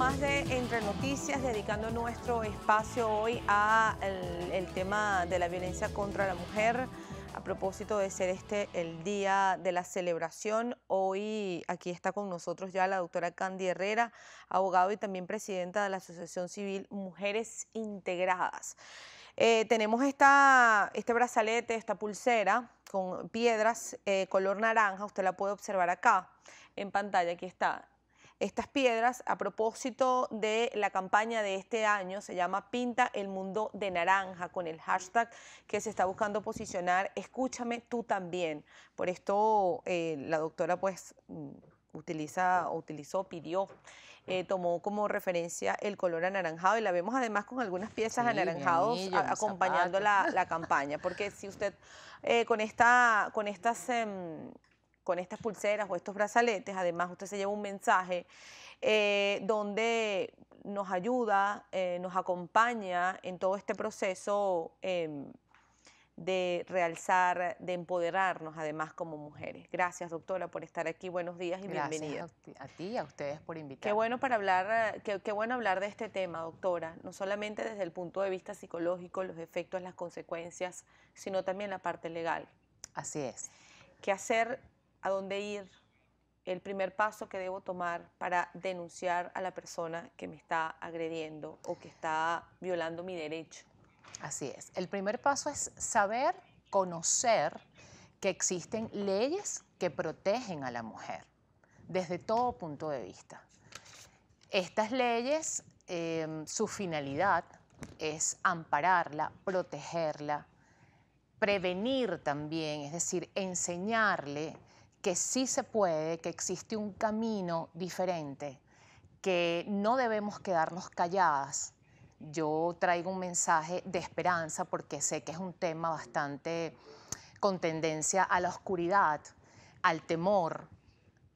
más de Entre Noticias, dedicando nuestro espacio hoy a el, tema de la violencia contra la mujer. A propósito de ser este el día de la celebración, hoy aquí está con nosotros ya la doctora Candy Herrera, abogado y también presidenta de la Asociación Civil Mujeres Integradas. Eh, tenemos esta, este brazalete, esta pulsera con piedras eh, color naranja, usted la puede observar acá en pantalla, aquí está, estas piedras a propósito de la campaña de este año, se llama Pinta el Mundo de Naranja, con el hashtag que se está buscando posicionar, escúchame tú también. Por esto eh, la doctora pues mm, utiliza, utilizó, pidió eh, tomó como referencia el color anaranjado y la vemos además con algunas piezas anaranjadas acompañando la, campaña, porque si usted eh, con, esta, con estas... Em, con estas pulseras o estos brazaletes, además usted se lleva un mensaje eh, donde nos ayuda, eh, nos acompaña en todo este proceso em, de realzar, de empoderarnos además como mujeres. Gracias, doctora, por estar aquí. Buenos días y Gracias A, ti y a ustedes por invitarme. Qué bueno para hablar, qué, bueno hablar de este tema, doctora, no solamente desde el punto de vista psicológico, los efectos, las consecuencias, sino también la parte legal. Así es. ¿Qué hacer a dónde ir, el primer paso que debo tomar para denunciar a la persona que me está agrediendo o que está violando mi derecho. Así es. El primer paso es saber, conocer que existen leyes que protegen a la mujer desde todo punto de vista. Estas leyes, em, su finalidad es ampararla, protegerla, prevenir también, es decir, enseñarle que sí se puede, que existe un camino diferente, que no debemos quedarnos calladas. Yo traigo un mensaje de esperanza porque sé que es un tema bastante con tendencia a la oscuridad, al temor,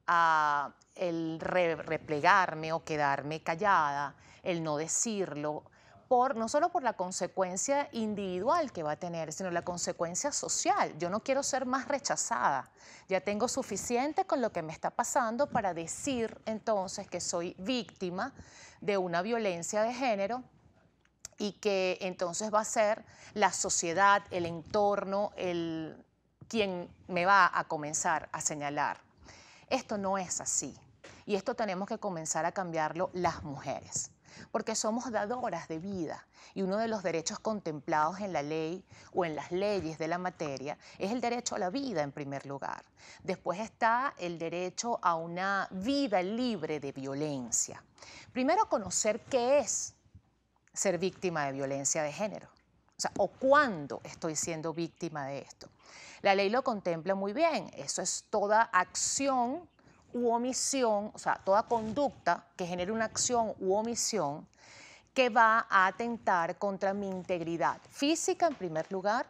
a el replegarme o quedarme callada, el no decirlo, por, no solo por la consecuencia individual que va a tener, sino la consecuencia social. Yo no quiero ser más rechazada. Ya tengo suficiente con lo que me está pasando para decir entonces que soy víctima de una violencia de género y que entonces va a ser la sociedad, el entorno, el, quien me va a comenzar a señalar. Esto no es así y esto tenemos que comenzar a cambiarlo las mujeres porque somos dadoras de vida y uno de los derechos contemplados en la ley o en las leyes de la materia es el derecho a la vida en primer lugar. Después está el derecho a una vida libre de violencia. Primero conocer qué es ser víctima de violencia de género. O o cuándo estoy siendo víctima de esto. La ley lo contempla muy bien. Eso es toda acción u omisión, o sea, toda conducta que genere una acción u omisión que va a atentar contra mi integridad física en primer lugar,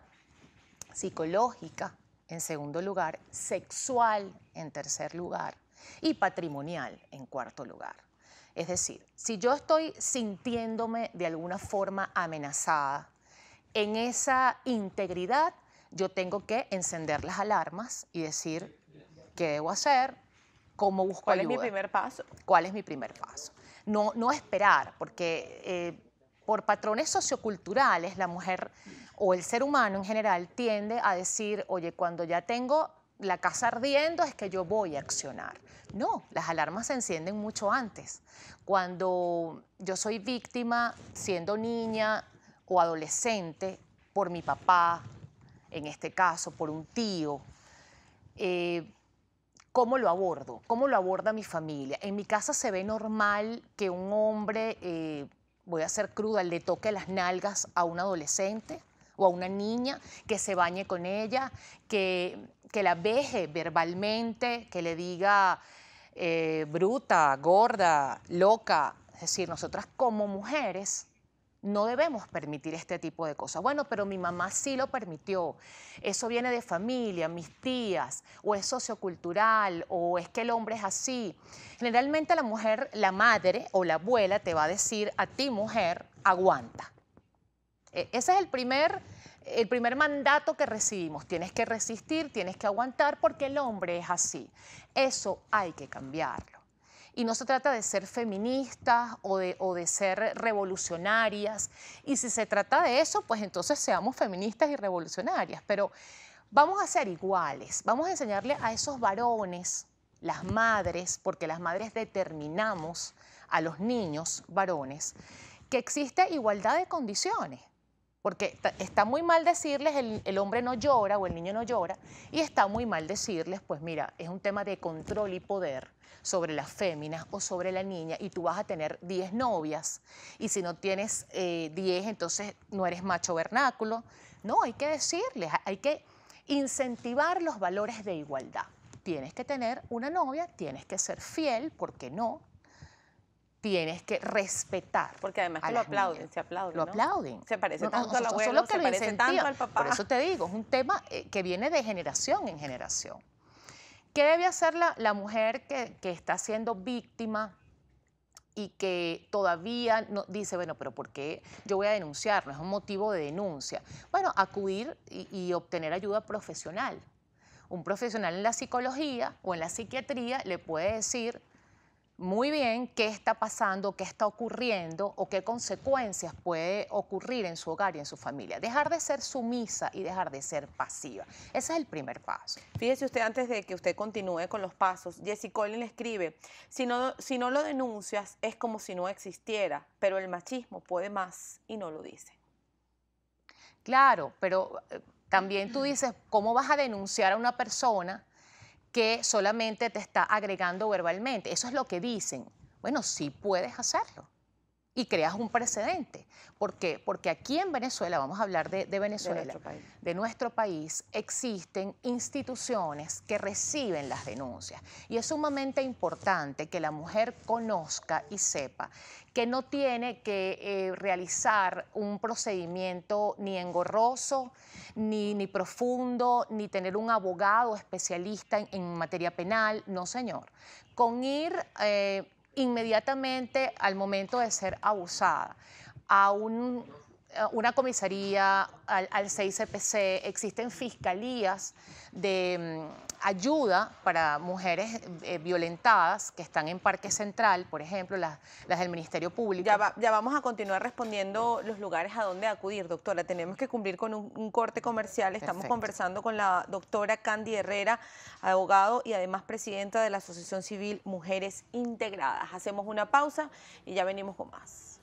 psicológica en segundo lugar, sexual en tercer lugar y patrimonial en cuarto lugar. Es decir, si yo estoy sintiéndome de alguna forma amenazada, en esa integridad yo tengo que encender las alarmas y decir qué debo hacer, ¿Cuál es mi primer paso? ¿Cuál es mi primer paso? No, esperar, porque eh, por patrones socioculturales la mujer o el ser humano en general tiende a decir, oye, cuando ya tengo la casa ardiendo es que yo voy a accionar. No, las alarmas se encienden mucho antes. Cuando yo soy víctima, siendo niña o adolescente, por mi papá, en este caso, por un tío, eh, ¿Cómo lo abordo? ¿Cómo lo aborda mi familia? En mi casa se ve normal que un hombre, eh, voy a ser cruda, le toque las nalgas a un adolescente o a una niña, que se bañe con ella, que, que la veje verbalmente, que le diga eh, bruta, gorda, loca. Es decir, nosotras como mujeres no debemos permitir este tipo de cosas. Bueno, pero mi mamá sí lo permitió. Eso viene de familia, mis tías, o es sociocultural, o es que el hombre es así. Generalmente la mujer, la madre o la abuela te va a decir a ti mujer, aguanta. E, ese es el primer, el primer mandato que recibimos. Tienes que resistir, tienes que aguantar porque el hombre es así. Eso hay que cambiar. Y no se trata de ser feministas o de, ser revolucionarias. Y si se trata de eso, pues entonces seamos feministas y revolucionarias. Pero vamos a ser iguales, vamos a enseñarle a esos varones, las madres, porque las madres determinamos a los niños varones, que existe igualdad de condiciones. Porque está muy mal decirles el, hombre no llora o el niño no llora, y está muy mal decirles, pues mira, es un tema de control y poder, sobre las féminas o sobre la niña y tú vas a tener 10 novias. Y si no tienes 10, eh, entonces no eres macho vernáculo. No, hay que decirles, hay que incentivar los valores de igualdad. Tienes que tener una novia, tienes que ser fiel, porque no, tienes que respetar. Porque además que lo aplauden, se aplauden. Lo aplauden. Se parece tanto a al se tanto al papá. Por eso te digo, es un tema eh, que viene de generación en generación. ¿Qué debe hacer la, mujer que, está siendo víctima y que todavía no, dice, bueno, pero ¿por qué yo voy a denunciar? No es un motivo de denuncia. Bueno, acudir y, y obtener ayuda profesional. Un profesional en la psicología o en la psiquiatría le puede decir, muy bien qué está pasando, qué está ocurriendo o qué consecuencias puede ocurrir en su hogar y en su familia. Dejar de ser sumisa y dejar de ser pasiva. Ese es el primer paso. Fíjese usted, antes de que usted continúe con los pasos, Jesse Collin escribe, si no, si no lo denuncias es como si no existiera, pero el machismo puede más y no lo dice. Claro, pero eh, también tú dices, ¿cómo vas a denunciar a una persona? que solamente te está agregando verbalmente. Eso es lo que dicen. Bueno, sí puedes hacerlo y creas un precedente. ¿Por qué? Porque aquí en Venezuela, vamos a hablar de, Venezuela, de nuestro, país. existen instituciones que reciben las denuncias. Y es sumamente importante que la mujer conozca y sepa que no tiene que eh, realizar un procedimiento ni engorroso, ni, ni, profundo, ni tener un abogado especialista en, materia penal. No, señor. Con ir... Eh, inmediatamente al momento de ser abusada a un eh, una comisaría, al, al CICPC, existen fiscalías de mm, ayuda para mujeres eh, violentadas que están en Parque Central, por ejemplo, las, del Ministerio Público. Ya, vamos a continuar respondiendo los lugares a donde acudir, doctora. Tenemos que cumplir con un, corte comercial. Estamos conversando con la doctora Candy Herrera, abogado y además presidenta de la Asociación Civil Mujeres Integradas. Hacemos una pausa y ya venimos con más.